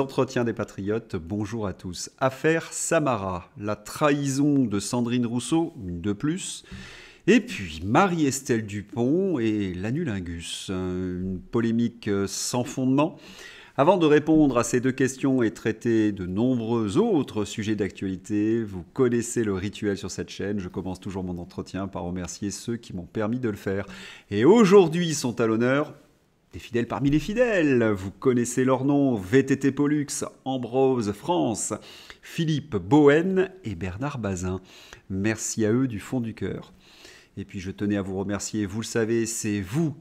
Entretien des patriotes, bonjour à tous. Affaire Samara, la trahison de Sandrine Rousseau, une de plus. Et puis Marie-Estelle Dupont et l'anulingus, euh, une polémique euh, sans fondement. Avant de répondre à ces deux questions et traiter de nombreux autres sujets d'actualité, vous connaissez le rituel sur cette chaîne. Je commence toujours mon entretien par remercier ceux qui m'ont permis de le faire. Et aujourd'hui sont à l'honneur des fidèles parmi les fidèles, vous connaissez leurs noms, VTT Pollux, Ambrose France, Philippe Bohen et Bernard Bazin. Merci à eux du fond du cœur. Et puis je tenais à vous remercier, vous le savez, c'est vous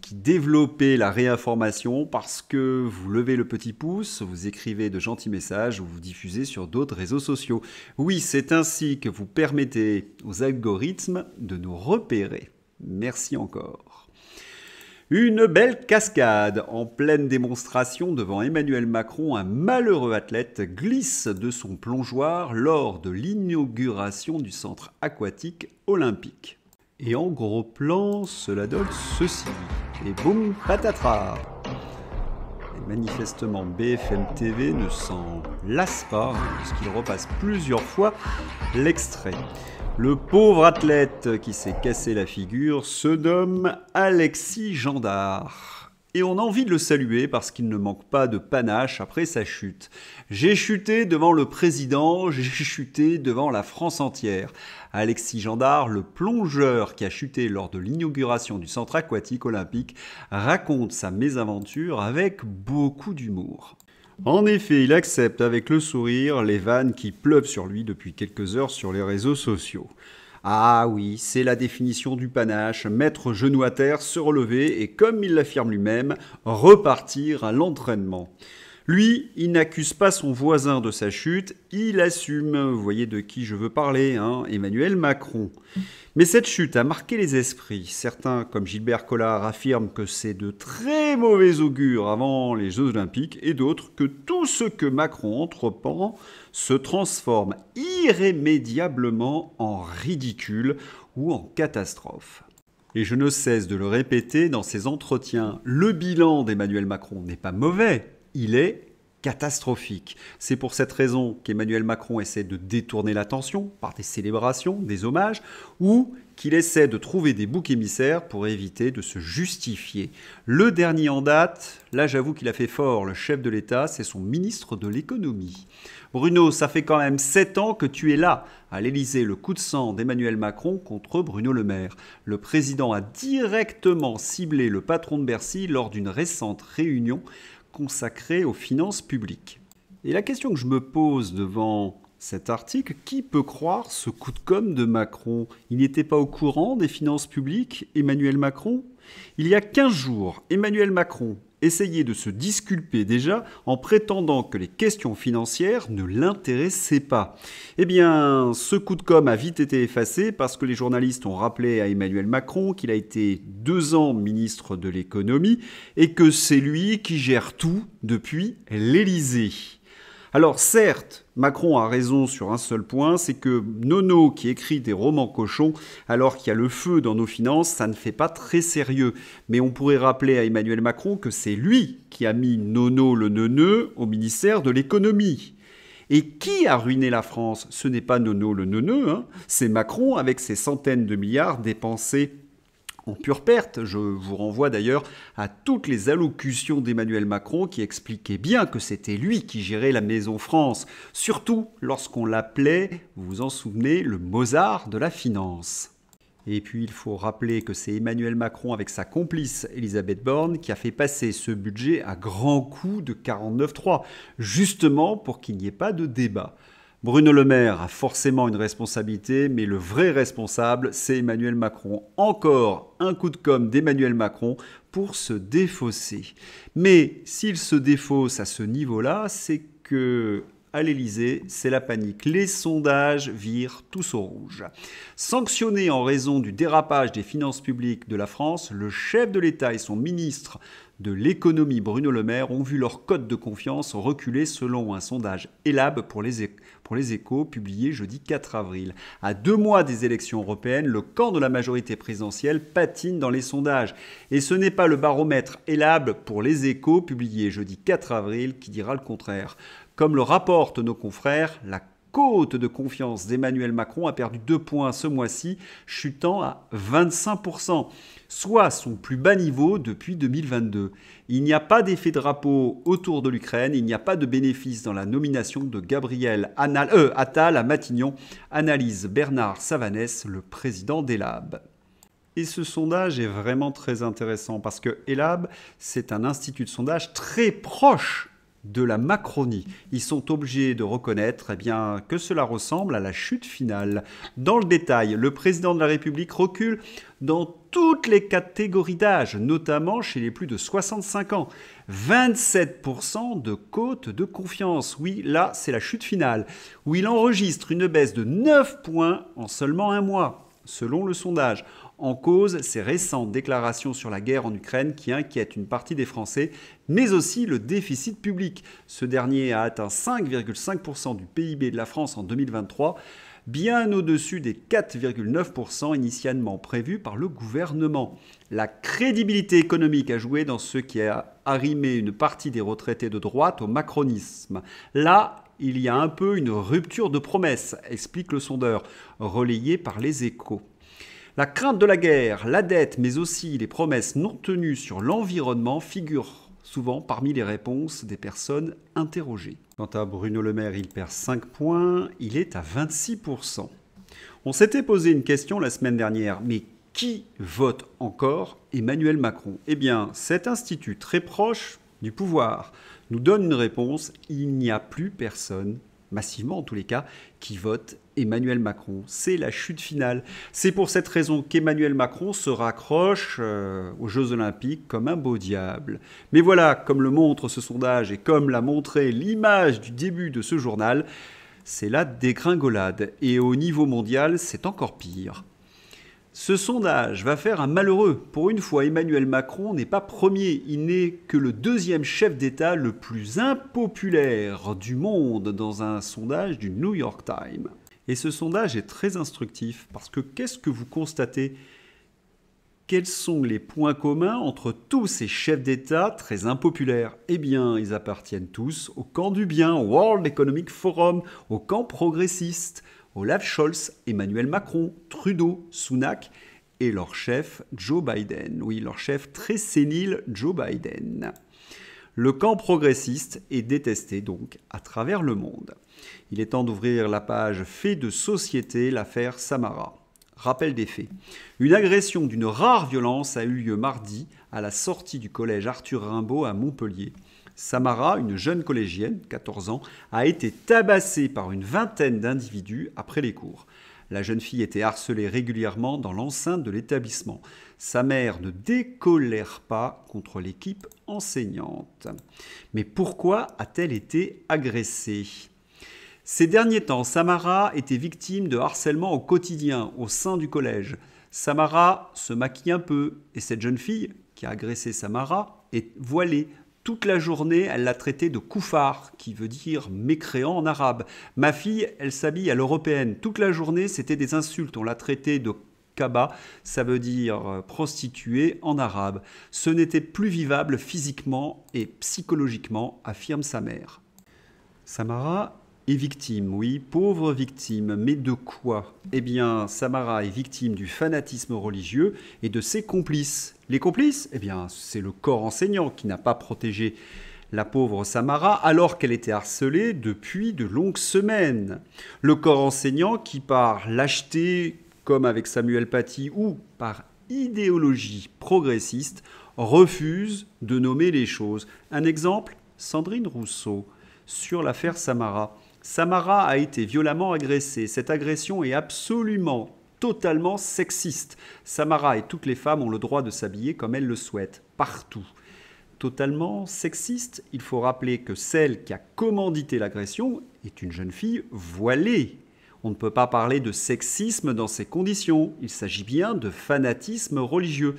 qui développez la réinformation parce que vous levez le petit pouce, vous écrivez de gentils messages ou vous diffusez sur d'autres réseaux sociaux. Oui, c'est ainsi que vous permettez aux algorithmes de nous repérer. Merci encore. Une belle cascade. En pleine démonstration devant Emmanuel Macron, un malheureux athlète glisse de son plongeoir lors de l'inauguration du centre aquatique olympique. Et en gros plan, cela donne ceci. Et boum, patatras Et manifestement, BFM TV ne s'en lasse pas, puisqu'il repasse plusieurs fois l'extrait. Le pauvre athlète qui s'est cassé la figure se nomme Alexis Gendard. Et on a envie de le saluer parce qu'il ne manque pas de panache après sa chute. J'ai chuté devant le président, j'ai chuté devant la France entière. Alexis Gendard, le plongeur qui a chuté lors de l'inauguration du centre aquatique olympique, raconte sa mésaventure avec beaucoup d'humour. En effet, il accepte avec le sourire les vannes qui pleuvent sur lui depuis quelques heures sur les réseaux sociaux. Ah oui, c'est la définition du panache, mettre genou à terre, se relever et, comme il l'affirme lui-même, repartir à l'entraînement. Lui, il n'accuse pas son voisin de sa chute, il assume, vous voyez de qui je veux parler, hein, Emmanuel Macron. Mais cette chute a marqué les esprits. Certains, comme Gilbert Collard, affirment que c'est de très mauvais augure avant les Jeux Olympiques, et d'autres que tout ce que Macron entreprend se transforme irrémédiablement en ridicule ou en catastrophe. Et je ne cesse de le répéter dans ses entretiens, le bilan d'Emmanuel Macron n'est pas mauvais, il est catastrophique. C'est pour cette raison qu'Emmanuel Macron essaie de détourner l'attention par des célébrations, des hommages, ou qu'il essaie de trouver des boucs émissaires pour éviter de se justifier. Le dernier en date, là j'avoue qu'il a fait fort, le chef de l'État, c'est son ministre de l'économie. Bruno, ça fait quand même 7 ans que tu es là, à l'Élysée, le coup de sang d'Emmanuel Macron contre Bruno Le Maire. Le président a directement ciblé le patron de Bercy lors d'une récente réunion consacré aux finances publiques. Et la question que je me pose devant cet article, qui peut croire ce coup de com' de Macron Il n'était pas au courant des finances publiques, Emmanuel Macron Il y a 15 jours, Emmanuel Macron Essayer de se disculper déjà en prétendant que les questions financières ne l'intéressaient pas. Eh bien, ce coup de com' a vite été effacé parce que les journalistes ont rappelé à Emmanuel Macron qu'il a été deux ans ministre de l'économie et que c'est lui qui gère tout depuis l'Élysée. Alors certes, Macron a raison sur un seul point, c'est que Nono, qui écrit des romans cochons, alors qu'il y a le feu dans nos finances, ça ne fait pas très sérieux. Mais on pourrait rappeler à Emmanuel Macron que c'est lui qui a mis Nono le neuneu au ministère de l'économie. Et qui a ruiné la France Ce n'est pas Nono le neuneu, hein. c'est Macron avec ses centaines de milliards dépensés en pure perte. Je vous renvoie d'ailleurs à toutes les allocutions d'Emmanuel Macron qui expliquaient bien que c'était lui qui gérait la Maison France, surtout lorsqu'on l'appelait, vous vous en souvenez, le Mozart de la finance. Et puis il faut rappeler que c'est Emmanuel Macron avec sa complice Elisabeth Borne qui a fait passer ce budget à grands coups de 49.3, justement pour qu'il n'y ait pas de débat. Bruno Le Maire a forcément une responsabilité, mais le vrai responsable, c'est Emmanuel Macron. Encore un coup de com' d'Emmanuel Macron pour se défausser. Mais s'il se défausse à ce niveau-là, c'est que à l'Elysée, c'est la panique. Les sondages virent tous au rouge. Sanctionné en raison du dérapage des finances publiques de la France, le chef de l'État et son ministre de l'économie Bruno Le Maire ont vu leur code de confiance reculer selon un sondage ELAB pour les, échos publié jeudi 4 avril. À deux mois des élections européennes, le camp de la majorité présidentielle patine dans les sondages. Et ce n'est pas le baromètre ELAB pour les échos publié jeudi 4 avril qui dira le contraire. Comme le rapportent nos confrères, la Côte de confiance d'Emmanuel Macron a perdu 2 points ce mois-ci, chutant à 25%, soit son plus bas niveau depuis 2022. Il n'y a pas d'effet drapeau autour de l'Ukraine, il n'y a pas de bénéfice dans la nomination de Gabriel Anal euh, à Matignon, analyse Bernard Savanès, le président d'Elab. Et ce sondage est vraiment très intéressant parce que ELAB, c'est un institut de sondage très proche de la Macronie. Ils sont obligés de reconnaître eh bien, que cela ressemble à la chute finale. Dans le détail, le président de la République recule dans toutes les catégories d'âge, notamment chez les plus de 65 ans. 27% de cote de confiance. Oui, là, c'est la chute finale, où il enregistre une baisse de 9 points en seulement un mois, selon le sondage en cause ces récentes déclarations sur la guerre en Ukraine qui inquiètent une partie des Français, mais aussi le déficit public. Ce dernier a atteint 5,5% du PIB de la France en 2023 bien au-dessus des 4,9% initialement prévus par le gouvernement. La crédibilité économique a joué dans ce qui a arrimé une partie des retraités de droite au macronisme. Là, il y a un peu une rupture de promesse, explique le sondeur, relayé par les échos. La crainte de la guerre, la dette, mais aussi les promesses non tenues sur l'environnement figurent souvent parmi les réponses des personnes interrogées. Quant à Bruno Le Maire, il perd 5 points, il est à 26%. On s'était posé une question la semaine dernière, mais qui vote encore Emmanuel Macron Eh bien, cet institut très proche du pouvoir nous donne une réponse, il n'y a plus personne, massivement en tous les cas, qui vote Emmanuel Macron. C'est la chute finale. C'est pour cette raison qu'Emmanuel Macron se raccroche euh, aux Jeux olympiques comme un beau diable. Mais voilà, comme le montre ce sondage et comme l'a montré l'image du début de ce journal, c'est la dégringolade. Et au niveau mondial, c'est encore pire. Ce sondage va faire un malheureux. Pour une fois, Emmanuel Macron n'est pas premier, il n'est que le deuxième chef d'État le plus impopulaire du monde dans un sondage du New York Times. Et ce sondage est très instructif parce que qu'est-ce que vous constatez Quels sont les points communs entre tous ces chefs d'État très impopulaires Eh bien, ils appartiennent tous au camp du bien, au World Economic Forum, au camp progressiste, Olaf Scholz, Emmanuel Macron, Trudeau, Sunak et leur chef Joe Biden. Oui, leur chef très sénile Joe Biden. Le camp progressiste est détesté donc à travers le monde. Il est temps d'ouvrir la page Fait de société, l'affaire Samara. Rappel des faits. Une agression d'une rare violence a eu lieu mardi à la sortie du collège Arthur Rimbaud à Montpellier. Samara, une jeune collégienne, 14 ans, a été tabassée par une vingtaine d'individus après les cours. La jeune fille était harcelée régulièrement dans l'enceinte de l'établissement. Sa mère ne décolère pas contre l'équipe enseignante. Mais pourquoi a-t-elle été agressée Ces derniers temps, Samara était victime de harcèlement au quotidien au sein du collège. Samara se maquille un peu et cette jeune fille, qui a agressé Samara, est voilée, toute la journée, elle l'a traité de koufar, qui veut dire mécréant en arabe. Ma fille, elle s'habille à l'européenne. Toute la journée, c'était des insultes. On l'a traitée de kaba, ça veut dire euh, prostituée en arabe. Ce n'était plus vivable physiquement et psychologiquement, affirme sa mère. Samara les victime, oui, pauvre victime, mais de quoi Eh bien, Samara est victime du fanatisme religieux et de ses complices. Les complices Eh bien, c'est le corps enseignant qui n'a pas protégé la pauvre Samara alors qu'elle était harcelée depuis de longues semaines. Le corps enseignant qui, par lâcheté, comme avec Samuel Paty, ou par idéologie progressiste, refuse de nommer les choses. Un exemple Sandrine Rousseau sur l'affaire Samara. Samara a été violemment agressée. Cette agression est absolument, totalement sexiste. Samara et toutes les femmes ont le droit de s'habiller comme elles le souhaitent, partout. Totalement sexiste, il faut rappeler que celle qui a commandité l'agression est une jeune fille voilée. On ne peut pas parler de sexisme dans ces conditions, il s'agit bien de fanatisme religieux.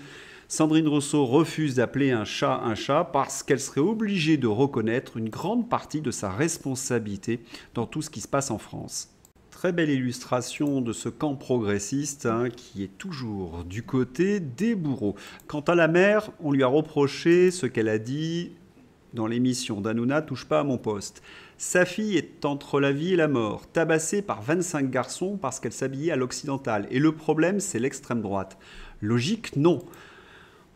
Sandrine Rousseau refuse d'appeler un chat un chat parce qu'elle serait obligée de reconnaître une grande partie de sa responsabilité dans tout ce qui se passe en France. Très belle illustration de ce camp progressiste hein, qui est toujours du côté des bourreaux. Quant à la mère, on lui a reproché ce qu'elle a dit dans l'émission d'Anouna touche pas à mon poste. Sa fille est entre la vie et la mort, tabassée par 25 garçons parce qu'elle s'habillait à l'occidental. Et le problème, c'est l'extrême droite. Logique, non.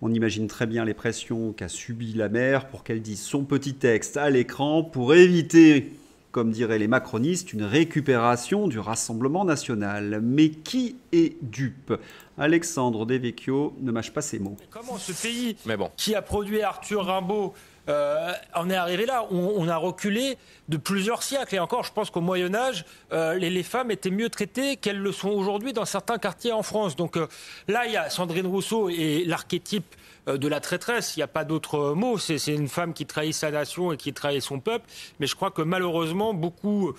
On imagine très bien les pressions qu'a subies la mère pour qu'elle dise son petit texte à l'écran pour éviter, comme diraient les macronistes, une récupération du Rassemblement national. Mais qui est dupe Alexandre Devecchio ne mâche pas ses mots. comment ce pays, qui a produit Arthur Rimbaud euh, on est arrivé là. On, a reculé de plusieurs siècles. Et encore, je pense qu'au Moyen Âge, euh, les, femmes étaient mieux traitées qu'elles le sont aujourd'hui dans certains quartiers en France. Donc euh, là, il y a Sandrine Rousseau et l'archétype de la traîtresse. Il n'y a pas d'autre mot. C'est une femme qui trahit sa nation et qui trahit son peuple. Mais je crois que malheureusement, beaucoup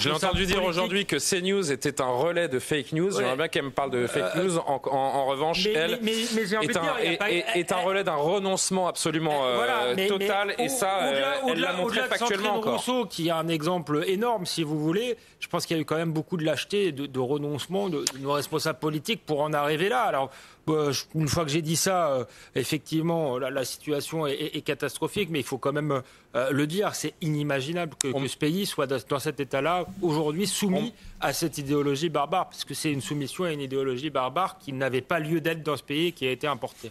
j'ai entendu dire aujourd'hui que CNews était un relais de fake news. J'aimerais bien qu'elle me parle de fake euh, news. En, revanche, elle est, un, relais d'un renoncement absolument euh, total. et ça, euh, elle l'a montré factuellement. Encore. Rousseau, qui est un exemple énorme, si vous voulez, je pense qu'il y a eu quand même beaucoup de lâcheté, de, de renoncement de, de, nos responsables politiques pour en arriver là. Alors, euh, une fois que j'ai dit ça, euh, effectivement, euh, la, situation est, catastrophique, mais il faut quand même le dire. C'est inimaginable que, ce pays soit dans cet état-là aujourd'hui soumis à cette idéologie barbare, parce que c'est une soumission à une idéologie barbare qui n'avait pas lieu d'être dans ce pays et qui a été importée.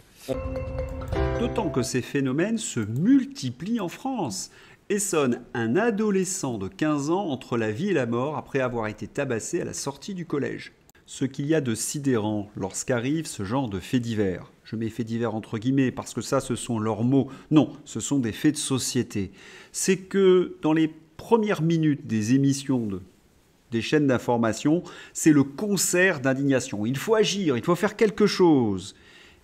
D'autant que ces phénomènes se multiplient en France. Essonne, un adolescent de 15 ans entre la vie et la mort après avoir été tabassé à la sortie du collège ce qu'il y a de sidérant lorsqu'arrive ce genre de faits divers. Je mets faits divers entre guillemets parce que ça, ce sont leurs mots. Non, ce sont des faits de société. C'est que dans les premières minutes des émissions de des chaînes d'information, c'est le concert d'indignation. Il faut agir, il faut faire quelque chose.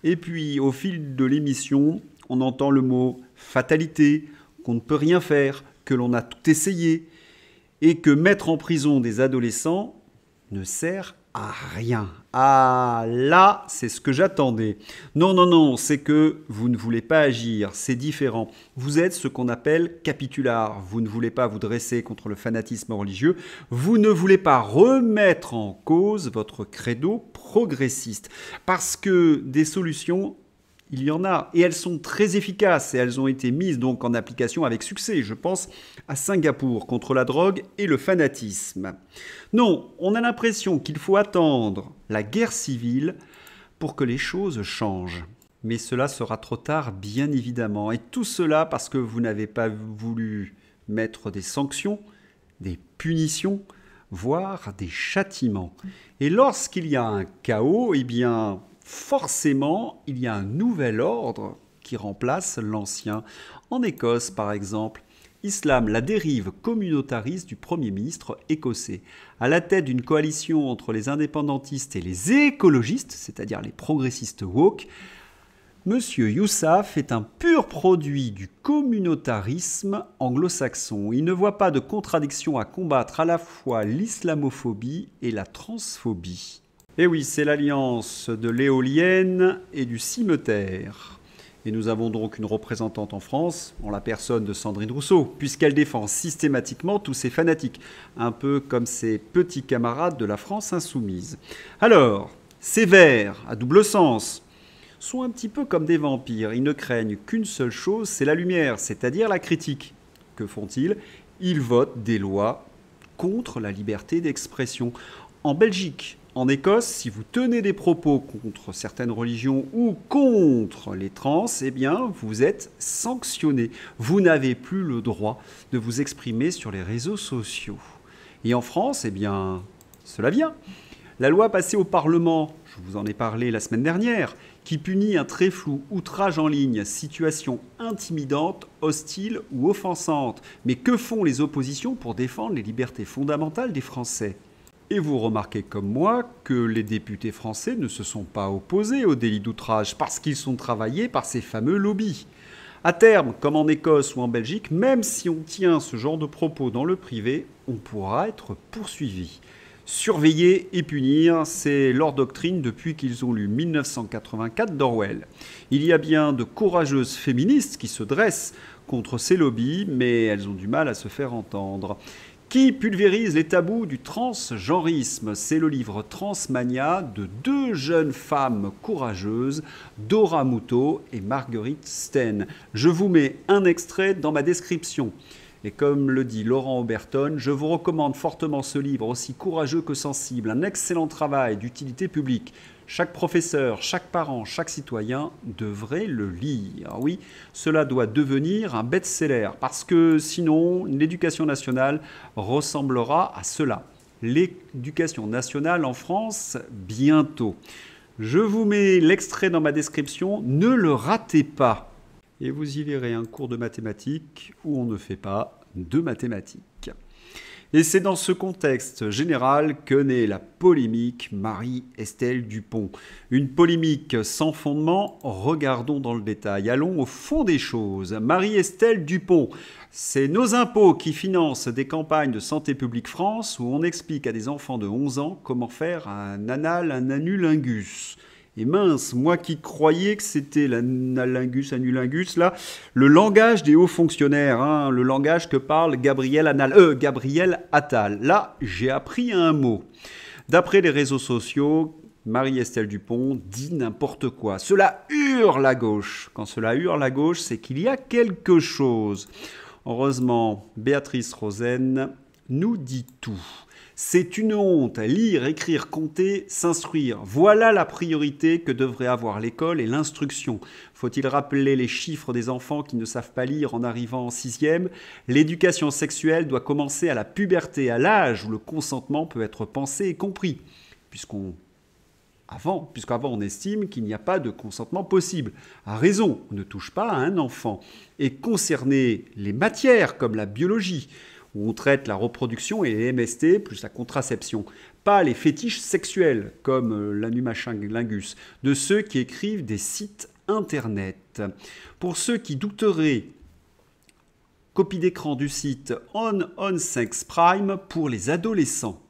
Et puis, au fil de l'émission, on entend le mot fatalité, qu'on ne peut rien faire, que l'on a tout essayé, et que mettre en prison des adolescents ne sert rien. Ah là, c'est ce que j'attendais. Non, non, non, c'est que vous ne voulez pas agir, c'est différent. Vous êtes ce qu'on appelle capitular, vous ne voulez pas vous dresser contre le fanatisme religieux, vous ne voulez pas remettre en cause votre credo progressiste, parce que des solutions il y en a. Et elles sont très efficaces et elles ont été mises donc en application avec succès, je pense, à Singapour contre la drogue et le fanatisme. Non, on a l'impression qu'il faut attendre la guerre civile pour que les choses changent. Mais cela sera trop tard, bien évidemment. Et tout cela parce que vous n'avez pas voulu mettre des sanctions, des punitions, voire des châtiments. Et lorsqu'il y a un chaos, eh bien, forcément, il y a un nouvel ordre qui remplace l'ancien. En Écosse, par exemple, Islam, la dérive communautariste du Premier ministre écossais. À la tête d'une coalition entre les indépendantistes et les écologistes, c'est-à-dire les progressistes woke, Monsieur Youssaf est un pur produit du communautarisme anglo-saxon. Il ne voit pas de contradiction à combattre à la fois l'islamophobie et la transphobie. Et eh oui, c'est l'alliance de l'éolienne et du cimetière. Et nous avons donc une représentante en France, en la personne de Sandrine Rousseau, puisqu'elle défend systématiquement tous ses fanatiques, un peu comme ses petits camarades de la France insoumise. Alors, ces vers, à double sens, sont un petit peu comme des vampires. Ils ne craignent qu'une seule chose, c'est la lumière, c'est-à-dire la critique. Que font-ils Ils votent des lois contre la liberté d'expression. En Belgique, en Écosse, si vous tenez des propos contre certaines religions ou contre les trans, eh bien, vous êtes sanctionné. Vous n'avez plus le droit de vous exprimer sur les réseaux sociaux. Et en France, eh bien, cela vient. La loi passée au Parlement, je vous en ai parlé la semaine dernière, qui punit un très flou outrage en ligne, situation intimidante, hostile ou offensante. Mais que font les oppositions pour défendre les libertés fondamentales des Français et vous remarquez comme moi que les députés français ne se sont pas opposés au délit d'outrage parce qu'ils sont travaillés par ces fameux lobbies. À terme, comme en Écosse ou en Belgique, même si on tient ce genre de propos dans le privé, on pourra être poursuivi. Surveiller et punir, c'est leur doctrine depuis qu'ils ont lu 1984 d'Orwell. Il y a bien de courageuses féministes qui se dressent contre ces lobbies, mais elles ont du mal à se faire entendre. Qui pulvérise les tabous du transgenrisme C'est le livre Transmania de deux jeunes femmes courageuses, Dora Mouto et Marguerite Sten. Je vous mets un extrait dans ma description. Et comme le dit Laurent Auberton, je vous recommande fortement ce livre, aussi courageux que sensible, un excellent travail d'utilité publique. Chaque professeur, chaque parent, chaque citoyen devrait le lire. Ah oui, cela doit devenir un best-seller, parce que sinon, l'éducation nationale ressemblera à cela. L'éducation nationale en France, bientôt. Je vous mets l'extrait dans ma description, ne le ratez pas. Et vous y verrez un cours de mathématiques où on ne fait pas de mathématiques. Et c'est dans ce contexte général que naît la polémique Marie-Estelle Dupont. Une polémique sans fondement, regardons dans le détail, allons au fond des choses. Marie-Estelle Dupont, c'est nos impôts qui financent des campagnes de Santé publique France où on explique à des enfants de 11 ans comment faire un anal, un anulingus. Et mince, moi qui croyais que c'était l'analingus, annulingus, là, le langage des hauts fonctionnaires, hein, le langage que parle Gabriel, Anal, euh, Gabriel Attal. Là, j'ai appris un mot. D'après les réseaux sociaux, Marie-Estelle Dupont dit n'importe quoi. Cela hurle la gauche. Quand cela hurle la gauche, c'est qu'il y a quelque chose. Heureusement, Béatrice Rosen nous dit tout. C'est une honte. Lire, écrire, compter, s'instruire. Voilà la priorité que devrait avoir l'école et l'instruction. Faut-il rappeler les chiffres des enfants qui ne savent pas lire en arrivant en sixième L'éducation sexuelle doit commencer à la puberté, à l'âge où le consentement peut être pensé et compris. Puisqu'on avant, puisqu'avant on estime qu'il n'y a pas de consentement possible. A raison, on ne touche pas à un enfant. Et concerner les matières comme la biologie, où on traite la reproduction et les MST plus la contraception. Pas les fétiches sexuels, comme euh, lingus de ceux qui écrivent des sites internet. Pour ceux qui douteraient, copie d'écran du site On On Sex Prime pour les adolescents.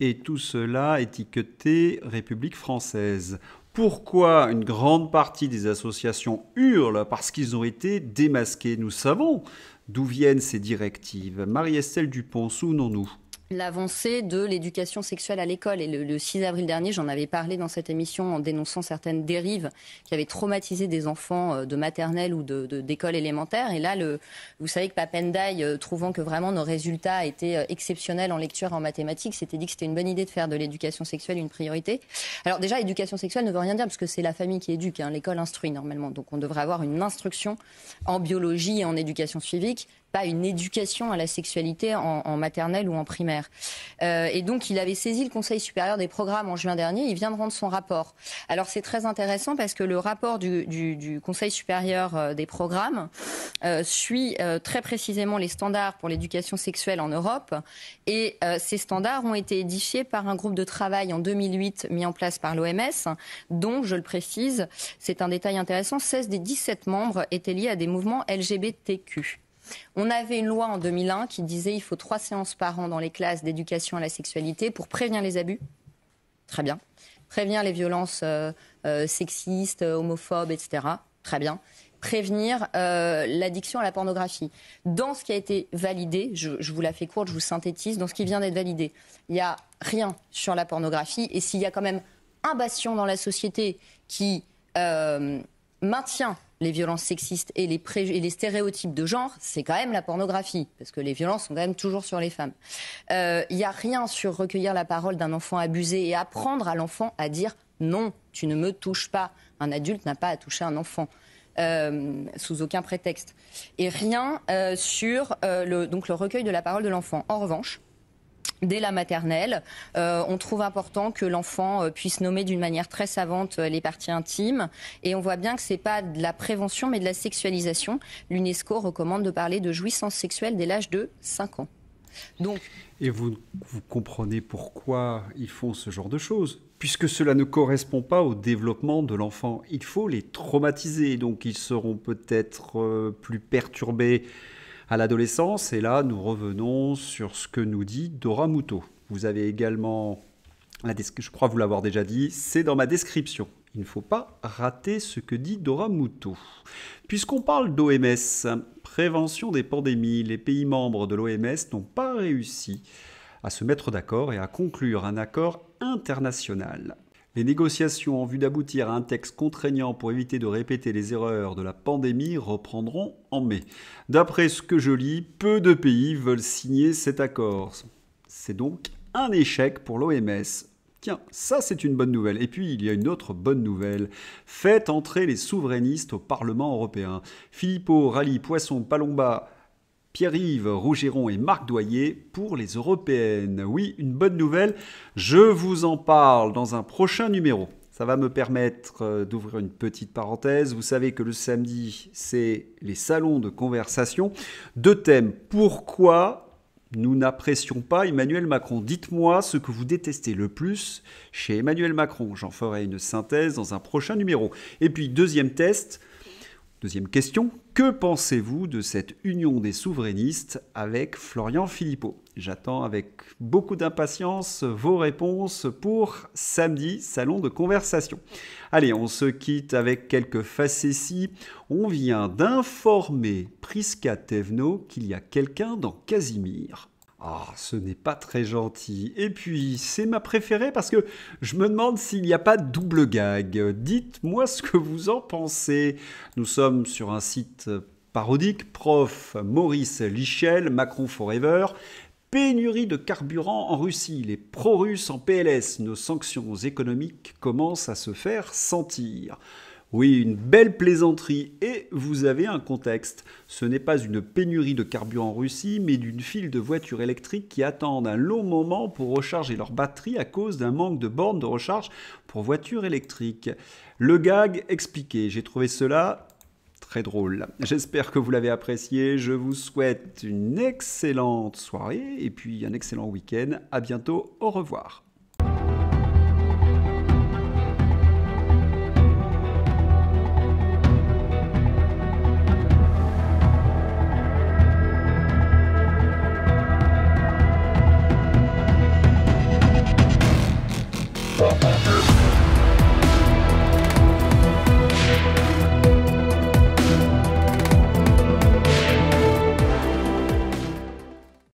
Et tout cela étiqueté République française. Pourquoi une grande partie des associations hurlent Parce qu'ils ont été démasqués. Nous savons D'où viennent ces directives Marie-Estelle Dupont, souvenons-nous l'avancée de l'éducation sexuelle à l'école. Et le, 6 avril dernier, j'en avais parlé dans cette émission en dénonçant certaines dérives qui avaient traumatisé des enfants euh, de maternelle ou d'école de, élémentaire. Et là, le, vous savez que Papendaï, euh, trouvant que vraiment nos résultats étaient euh, exceptionnels en lecture et en mathématiques, s'était dit que c'était une bonne idée de faire de l'éducation sexuelle une priorité. Alors déjà, éducation sexuelle ne veut rien dire parce que c'est la famille qui éduque, hein. l'école instruit normalement. Donc on devrait avoir une instruction en biologie et en éducation civique pas une éducation à la sexualité en, maternelle ou en primaire. Euh, et donc, il avait saisi le Conseil supérieur des programmes en juin dernier. Il vient de rendre son rapport. Alors, c'est très intéressant parce que le rapport du, Conseil supérieur euh, des programmes euh, suit très précisément les standards pour l'éducation sexuelle en Europe. Et ces standards ont été édifiés par un groupe de travail en 2008 mis en place par l'OMS, dont, je le précise, c'est un détail intéressant, 16 des 17 membres étaient liés à des mouvements LGBTQ. On avait une loi en 2001 qui disait il faut trois séances par an dans les classes d'éducation à la sexualité pour prévenir les abus. Très bien. Prévenir les violences euh, euh, sexistes, homophobes, etc. Très bien prévenir euh, l'addiction à la pornographie. Dans ce qui a été validé, je, vous la fais courte, je vous synthétise, dans ce qui vient d'être validé, il n'y a rien sur la pornographie. Et s'il y a quand même un bastion dans la société qui maintient les violences sexistes et les, stéréotypes de genre, c'est quand même la pornographie, parce que les violences sont quand même toujours sur les femmes. Il euh, n'y a rien sur recueillir la parole d'un enfant abusé et apprendre à l'enfant à dire non, tu ne me touches pas. Un adulte n'a pas à toucher un enfant. Euh, sous aucun prétexte. Et rien euh, sur donc le recueil de la parole de l'enfant. En revanche, Dès la maternelle, euh, on trouve important que l'enfant euh, puisse nommer d'une manière très savante euh, les parties intimes. Et on voit bien que ce n'est pas de la prévention, mais de la sexualisation. L'UNESCO recommande de parler de jouissance sexuelle dès l'âge de 5 ans. Donc, Et vous, vous comprenez pourquoi ils font ce genre de choses Puisque cela ne correspond pas au développement de l'enfant, il faut les traumatiser. Donc ils seront peut-être plus perturbés à l'adolescence. Et là, nous revenons sur ce que nous dit Dora Muto. Vous avez également, la je crois vous l'avoir déjà dit, c'est dans ma description. Il ne faut pas rater ce que dit Dora Muto. Puisqu'on parle d'OMS, prévention des pandémies, les pays membres de l'OMS n'ont pas réussi à se mettre d'accord et à conclure un accord international les négociations en vue d'aboutir à un texte contraignant pour éviter de répéter les erreurs de la pandémie reprendront en mai. D'après ce que je lis, peu de pays veulent signer cet accord. C'est donc un échec pour l'OMS. Tiens, ça c'est une bonne nouvelle. Et puis il y a une autre bonne nouvelle. Faites entrer les souverainistes au Parlement européen. Philippot, Rally Poisson Palomba Pierre-Yves Rougeron et Marc Doyer pour les européennes. Oui, une bonne nouvelle, je vous en parle dans un prochain numéro. Ça va me permettre euh, d'ouvrir une petite parenthèse. Vous savez que le samedi, c'est les salons de conversation. Deux thèmes. Pourquoi nous n'apprécions pas Emmanuel Macron. Dites-moi ce que vous détestez le plus chez Emmanuel Macron. J'en ferai une synthèse dans un prochain numéro. Et puis, deuxième test, Deuxième question, que pensez-vous de cette union des souverainistes avec Florian Philippot J'attends avec beaucoup d'impatience vos réponses pour samedi, salon de conversation. Allez, on se quitte avec quelques facéties. On vient d'informer Priska Tevno qu'il y a quelqu'un dans Casimir ah, ce n'est pas très gentil. Et puis, c'est ma préférée parce que je me demande s'il n'y a pas de double gag. Dites-moi ce que vous en pensez. Nous sommes sur un site parodique. Prof Maurice Lichel, Macron Forever. Pénurie de carburant en Russie, les pro-russes en PLS, nos sanctions économiques commencent à se faire sentir. Oui, une belle plaisanterie et vous avez un contexte. Ce n'est pas une pénurie de carburant en Russie, mais d'une file de voitures électriques qui attendent un long moment pour recharger leur batterie à cause d'un manque de bornes de recharge pour voitures électriques. Le gag expliqué, j'ai trouvé cela très drôle. J'espère que vous l'avez apprécié, je vous souhaite une excellente soirée et puis un excellent week-end. À bientôt, au revoir.